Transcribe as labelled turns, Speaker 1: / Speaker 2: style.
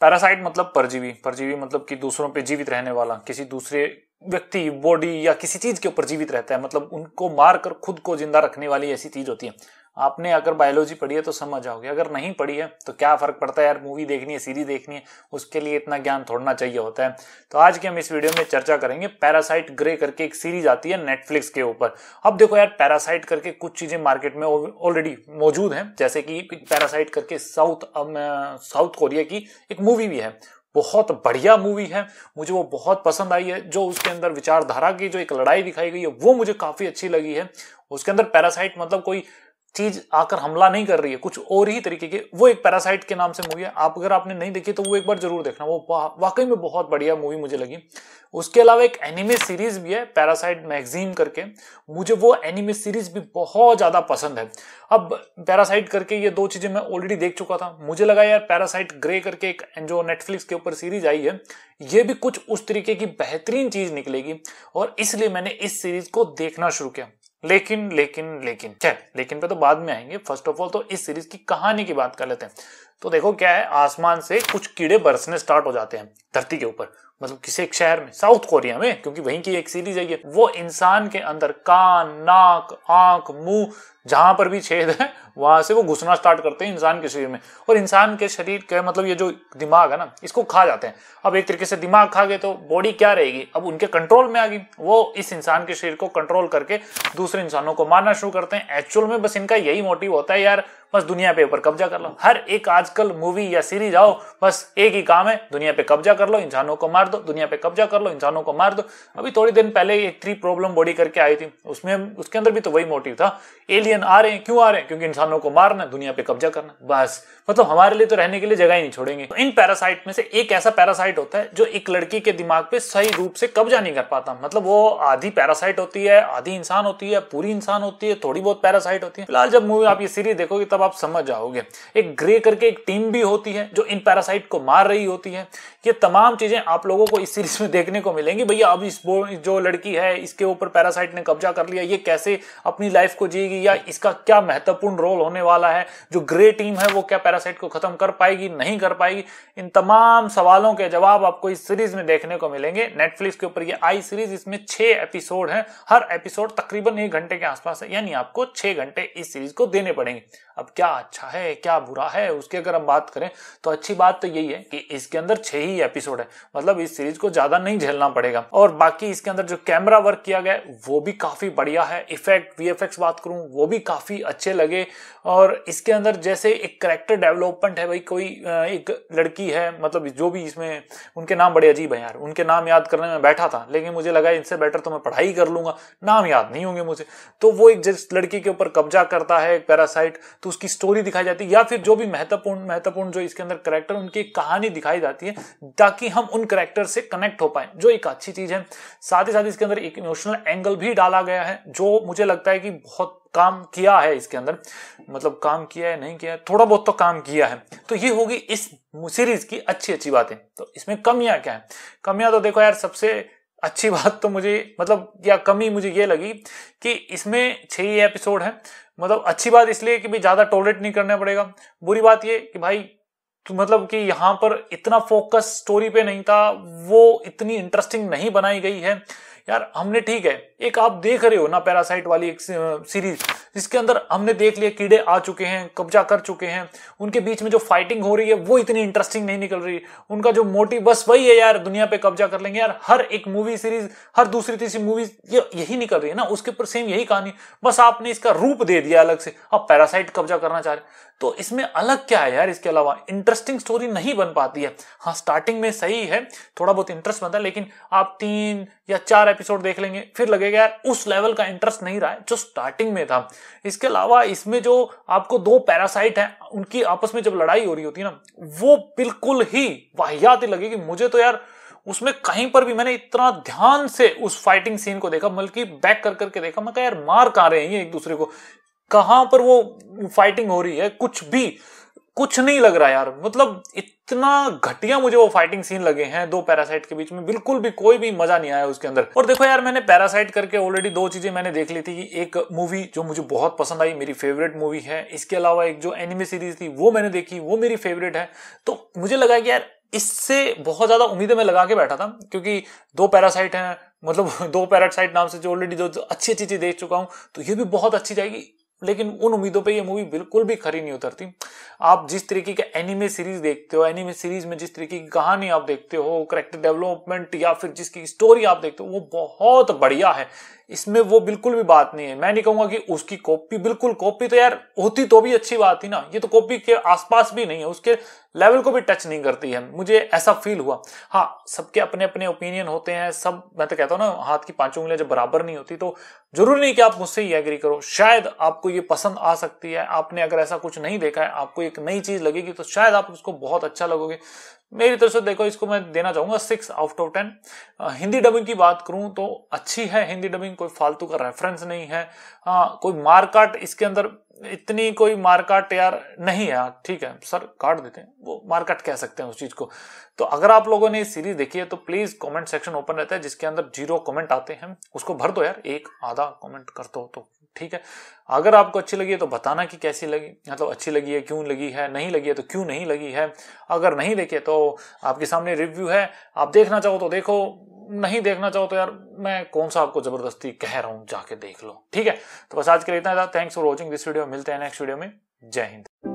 Speaker 1: parasite मतलब परजीवी परजीवी मतलब कि दूसरों पे जीवित रहने वाला किसी दूसरे व्यक्ति बॉडी या किसी चीज के ऊपर जीवित रहता है मतलब उनको मारकर खुद को जिंदा रखने वाली ऐसी चीज होती है आपने अगर बायोलॉजी पढ़ी है तो समझ आओगे अगर नहीं पढ़ी है तो क्या फर्क पड़ता है यार मूवी देखनी है सीरीज देखनी है उसके लिए इतना ज्ञान थोड़ना चाहिए होता है तो आज के हम इस वीडियो में चर्चा करेंगे पैरासाइट ग्रे करके एक सीरीज आती है नेटफ्लिक्स के ऊपर अब देखो यार पैरासाइट करके कुछ चीजें मार्केट में ऑलरेडी मौजूद है जैसे कि पैरासाइट करके साउथ साउथ कोरिया की एक मूवी भी है बहुत बढ़िया मूवी है मुझे वो बहुत पसंद आई है जो उसके अंदर विचारधारा की जो एक लड़ाई दिखाई गई है वो मुझे काफी अच्छी लगी है उसके अंदर पैरासाइट मतलब कोई चीज आकर हमला नहीं कर रही है कुछ और ही तरीके की वो एक पैरासाइट के नाम से मूवी है आप अगर आपने नहीं देखी तो वो एक बार जरूर देखना वो वाकई में बहुत बढ़िया मूवी मुझे लगी उसके अलावा एक एनिमे सीरीज भी है पैरासाइट मैगजीन करके मुझे वो एनिमे सीरीज भी बहुत ज्यादा पसंद है अब पैरासाइट करके ये दो चीजें मैं ऑलरेडी देख चुका था मुझे लगा यार पैरासाइट ग्रे करके एक जो नेटफ्लिक्स के ऊपर सीरीज आई है ये भी कुछ उस तरीके की बेहतरीन चीज निकलेगी और इसलिए मैंने इस सीरीज को देखना शुरू किया लेकिन लेकिन लेकिन खैर लेकिन पे तो बाद में आएंगे फर्स्ट ऑफ ऑल तो इस सीरीज की कहानी की बात कर लेते हैं तो देखो क्या है आसमान से कुछ कीड़े बरसने स्टार्ट हो जाते हैं धरती के ऊपर मतलब किसी एक शहर में साउथ कोरिया में क्योंकि वहीं की एक सीरीज है ये वो इंसान के अंदर कान नाक आंख मुंह जहां पर भी छेद है वहां से वो घुसना स्टार्ट करते हैं इंसान के शरीर में और इंसान के शरीर के मतलब ये जो दिमाग है ना इसको खा जाते हैं अब एक तरीके से दिमाग खा गए तो बॉडी क्या रहेगी अब उनके कंट्रोल में आ गई वो इस इंसान के शरीर को कंट्रोल करके दूसरे इंसानों को मारना शुरू करते हैं एक्चुअल में बस इनका यही मोटिव होता है यार बस दुनिया पे ऊपर कब्जा कर लो हर एक आज आजकल मूवी या सीरीज आओ बस एक ही काम है दुनिया पे कब्जा कर लो इंसानों को मार दो दुनिया पे कब्जा कर लो इंसानों को मार दो अभी थोड़ी दिन पहले एक थ्री प्रॉब्लम बॉडी करके आई थी उसमें उसके अंदर भी तो वही मोटिव था एलियन आ रहे हैं क्यों आ रहे हैं क्योंकि इंसानों को मारना दुनिया पे कब्जा करना बस मतलब हमारे लिए तो रहने के लिए जगह ही नहीं छोड़ेंगे तो इन पैरासाइट में से एक ऐसा पैरासाइट होता है जो एक लड़की के दिमाग पे सही रूप से कब्जा नहीं कर पाता मतलब वो आधी पैरासाइट होती है आधी इंसान होती है पूरी इंसान होती है थोड़ी बहुत पैरासाइट होती है फिलहाल जब मूवी आप ये सीरीज देखोगे तब आप समझ जाओगे एक ग्रे करके एक टीम भी होती है जो इन पैरासाइट को मार रही होती है ये तमाम चीजें आप लोगों को इस सीरीज में देखने को मिलेंगी भैया अब इस जो लड़की है इसके ऊपर पैरासाइट ने कब्जा कर लिया ये कैसे अपनी लाइफ को जिएगी या इसका क्या महत्वपूर्ण रोल होने वाला है जो ग्रे टीम है वो क्या पैरासाइट को खत्म कर पाएगी नहीं कर पाएगी इन तमाम सवालों के जवाब आपको इस सीरीज में देखने को मिलेंगे नेटफ्लिक्स के ऊपर ये आई सीरीज इसमें छह एपिसोड है हर एपिसोड तकरीबन एक घंटे के आसपास है यानी आपको छह घंटे इस सीरीज को देने पड़ेंगे अब क्या अच्छा है क्या बुरा है उसकी अगर हम बात करें तो अच्छी बात तो यही है कि इसके अंदर छह ही ही एपिसोड है मतलब इस सीरीज को ज्यादा नहीं झेलना पड़ेगा और बाकी इसके अंदर जो कैमरा वर्क किया गया वो भी काफी बढ़िया है इफेक्ट वी बात करूं वो भी काफी अच्छे लगे और इसके अंदर जैसे एक करेक्टर डेवलपमेंट है भाई कोई एक लड़की है मतलब जो भी इसमें उनके नाम बड़े अजीब है यार उनके नाम याद करने में बैठा था लेकिन मुझे लगा इनसे बेटर तो मैं पढ़ाई कर लूंगा नाम याद नहीं होंगे मुझे तो वो एक जिस लड़की के ऊपर कब्जा करता है पैरासाइट तो उसकी स्टोरी दिखाई जाती है या फिर जो भी महत्वपूर्ण महत्वपूर्ण जो इसके अंदर करेक्टर उनकी कहानी दिखाई जाती है ताकि हम उन करेक्टर से कनेक्ट हो पाए जो एक अच्छी चीज है साथ ही साथ इसके अंदर एक इमोशनल एंगल भी डाला गया है जो मुझे लगता है कि बहुत काम किया है इसके अंदर मतलब काम किया है नहीं किया है थोड़ा बहुत तो काम किया है तो ये होगी इस सीरीज की अच्छी अच्छी बातें तो इसमें कमियां क्या है कमियां तो देखो यार सबसे अच्छी बात तो मुझे मतलब या कमी मुझे ये लगी कि इसमें छह ही एपिसोड है मतलब अच्छी बात इसलिए कि भाई ज्यादा टॉलरेट नहीं करना पड़ेगा बुरी बात ये कि भाई तो मतलब कि यहां पर इतना फोकस स्टोरी पे नहीं था वो इतनी इंटरेस्टिंग नहीं बनाई गई है यार हमने ठीक है एक आप देख रहे हो ना पैरासाइट वाली एक सीरीज जिसके अंदर हमने देख लिया कीड़े आ चुके हैं कब्जा कर चुके हैं उनके बीच में जो फाइटिंग हो रही है वो इतनी इंटरेस्टिंग नहीं निकल रही उनका जो मोटिव बस वही है यार दुनिया पे कब्जा कर लेंगे यार हर एक मूवी सीरीज हर दूसरी तीसरी मूवी ये यही निकल रही है ना उसके ऊपर सेम यही कहानी बस आपने इसका रूप दे दिया अलग से अब पैरासाइट कब्जा करना चाह रहे तो इसमें अलग क्या है यार इसके अलावा इंटरेस्टिंग स्टोरी नहीं बन पाती है हाँ स्टार्टिंग में सही है थोड़ा बहुत इंटरेस्ट बनता है लेकिन आप तीन या चार एपिसोड देख लेंगे फिर लगेगा यार उस लेवल का इंटरेस्ट नहीं रहा है जो स्टार्टिंग में था इसके अलावा इसमें जो आपको दो पैरासाइट हैं उनकी आपस में जब लड़ाई हो रही होती है ना वो बिल्कुल ही वाहियात ही लगेगी मुझे तो यार उसमें कहीं पर भी मैंने इतना ध्यान से उस फाइटिंग सीन को देखा बल्कि बैक कर करके देखा मैं कहा यार मार कहा रहे हैं ये एक दूसरे को कहां पर वो फाइटिंग हो रही है कुछ भी कुछ नहीं लग रहा यार मतलब इत... इतना घटिया मुझे वो फाइटिंग सीन लगे हैं दो पैरासाइट के बीच में बिल्कुल भी कोई भी मजा नहीं आया उसके अंदर और देखो यार मैंने पैरासाइट करके ऑलरेडी दो चीजें मैंने देख ली थी कि एक मूवी जो मुझे बहुत पसंद आई मेरी फेवरेट मूवी है इसके अलावा एक जो एनिमे सीरीज थी वो मैंने देखी वो मेरी फेवरेट है तो मुझे लगा कि यार इससे बहुत ज्यादा उम्मीदें मैं लगा के बैठा था क्योंकि दो पैरासाइट हैं मतलब दो पैरासाइट नाम से जो ऑलरेडी जो अच्छी अच्छी चीज देख चुका हूं तो ये भी बहुत अच्छी जाएगी लेकिन उन उम्मीदों पे ये मूवी बिल्कुल भी खरी नहीं उतरती आप जिस तरीके के एनिमे सीरीज देखते हो एनिमे सीरीज में जिस तरीके की कहानी आप देखते हो करेक्टर डेवलपमेंट या फिर जिसकी स्टोरी आप देखते हो वो बहुत बढ़िया है इसमें वो बिल्कुल भी बात नहीं है मैं नहीं कहूंगा कि उसकी कॉपी बिल्कुल कॉपी तो यार होती तो भी अच्छी बात ही ना ये तो कॉपी के आसपास भी नहीं है उसके लेवल को भी टच नहीं करती है मुझे ऐसा फील हुआ हाँ सबके अपने अपने ओपिनियन होते हैं सब मैं तो कहता हूँ ना हाथ की पांचों उंगलियां जब बराबर नहीं होती तो जरूरी नहीं कि आप मुझसे ही एग्री करो शायद आपको ये पसंद आ सकती है आपने अगर ऐसा कुछ नहीं देखा है आपको एक नई चीज लगेगी तो शायद आप उसको बहुत अच्छा लगोगे मेरी तरफ से देखो इसको मैं देना चाहूंगा six out of ten Hindi dubbing की बात करूं तो अच्छी है हिंदी डबिंग कोई फालतू का रेफरेंस नहीं है आ, कोई मारकाट इसके अंदर इतनी कोई मारकाट यार नहीं है यार ठीक है सर काट देते हैं वो मारकाट कह सकते हैं उस चीज को तो अगर आप लोगों ने ये सीरीज देखी है तो प्लीज कमेंट सेक्शन ओपन रहता है जिसके अंदर जीरो कमेंट आते हैं उसको भर दो यार एक आधा कमेंट कर दो तो ठीक है अगर आपको अच्छी लगी है तो बताना कि कैसी लगी मतलब अच्छी लगी है क्यों लगी है नहीं लगी है तो क्यों नहीं लगी है अगर नहीं देखे तो आपके सामने रिव्यू है आप देखना चाहो तो देखो नहीं देखना चाहो तो यार मैं कौन सा आपको जबरदस्ती कह रहा हूं जाके देख लो ठीक है तो बस आज के लिए इतना thanks for watching this video मिलते हैं नेक्स्ट वीडियो में जय हिंद